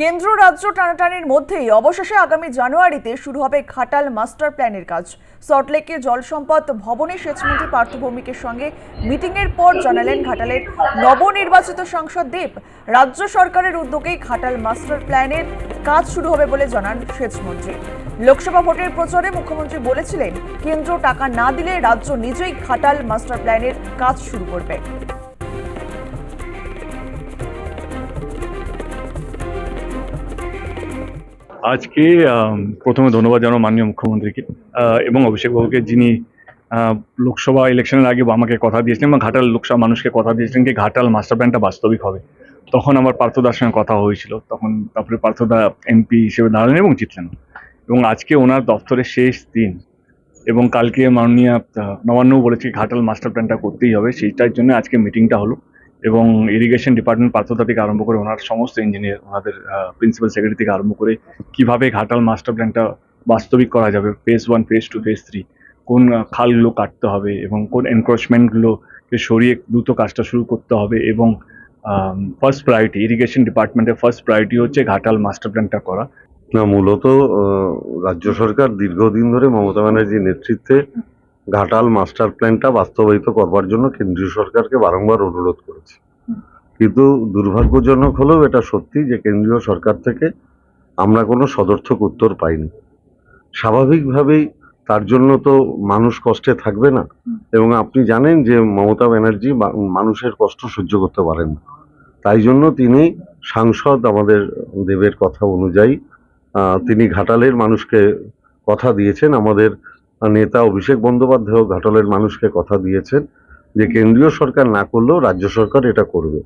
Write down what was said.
কেন্দ্র রাজ্য টানাটানির মধ্যেই অবশেষে আগামী জানুয়ারিতে শুরু হবে খাটাল মাস্টার প্ল্যানের কাজ সল্টলেকের জল সম্পদ ভবনে সেচমন্ত্রী পার্থভৌমিকের সঙ্গে মিটিংয়ের পর জানালেন ঘাটালের নবনির্বাচিত সাংসদ দেব রাজ্য সরকারের উদ্যোগেই খাটাল মাস্টার প্ল্যানের কাজ শুরু হবে বলে জানান সেচমন্ত্রী লোকসভা ভোটের প্রচারে মুখ্যমন্ত্রী বলেছিলেন কেন্দ্র টাকা না দিলে রাজ্য নিজেই খাটাল মাস্টার প্ল্যানের কাজ শুরু করবে আজকে প্রথমে ধন্যবাদ জানাবো মাননীয় মুখ্যমন্ত্রীকে এবং অভিষেক বাবুকে যিনি লোকসভা ইলেকশনের আগে আমাকে কথা দিয়েছিলেন এবং ঘাটাল লোকসভা মানুষকে কথা দিয়েছিলেন কি ঘাটাল মাস্টার প্ল্যানটা বাস্তবিক হবে তখন আমার পার্থদার সঙ্গে কথা হয়েছিল তখন তারপরে পার্থদা এমপি হিসেবে দাঁড়ালেন এবং জিতলেন এবং আজকে ওনার দপ্তরের শেষ দিন এবং কালকে মাননীয় নবান্ন বলেছে ঘাটাল মাস্টার প্ল্যানটা করতেই হবে সেইটার জন্য আজকে মিটিংটা হলো এবং ইরিগেশন ডিপার্টমেন্ট পার্থতা থেকে আরম্ভ করে ওনার সমস্ত ইঞ্জিনিয়ার ওনাদের প্রিন্সিপাল সেক্রেটারি থেকে আরম্ভ করে কিভাবে ঘাটাল মাস্টার প্ল্যানটা বাস্তবিক করা যাবে phase one phase two phase three কোন খালগুলো কাটতে হবে এবং কোন এনক্রোচমেন্টগুলোকে সরিয়ে দ্রুত কাজটা শুরু করতে হবে এবং ফার্স্ট প্রায়োরিটি ইরিগেশন ডিপার্টমেন্টের ফার্স্ট প্রায়োরিটি হচ্ছে ঘাটাল মাস্টার প্ল্যানটা করা না মূলত রাজ্য সরকার দীর্ঘদিন ধরে মমতা ব্যানার্জির নেতৃত্বে ঘাটাল মাস্টার প্ল্যানটা বাস্তবায়িত করবার জন্য কেন্দ্রীয় সরকারকে বারংবার অনুরোধ করেছি কিন্তু দুর্ভাগ্যজনক হলেও এটা সত্যি যে কেন্দ্রীয় সরকার থেকে আমরা কোনো সদর্থক উত্তর পাইনি স্বাভাবিকভাবেই তার জন্য তো মানুষ কষ্টে থাকবে না এবং আপনি জানেন যে মমতা ব্যানার্জি মানুষের কষ্ট সহ্য করতে পারেন না তাই জন্য তিনি সাংসদ আমাদের দেবের কথা অনুযায়ী তিনি ঘাটালের মানুষকে কথা দিয়েছেন আমাদের নেতা অভিষেক বন্দ্যোপাধ্যায় ঘাটলের মানুষকে কথা দিয়েছেন যে কেন্দ্রীয় সরকার না করলেও রাজ্য সরকার এটা করবে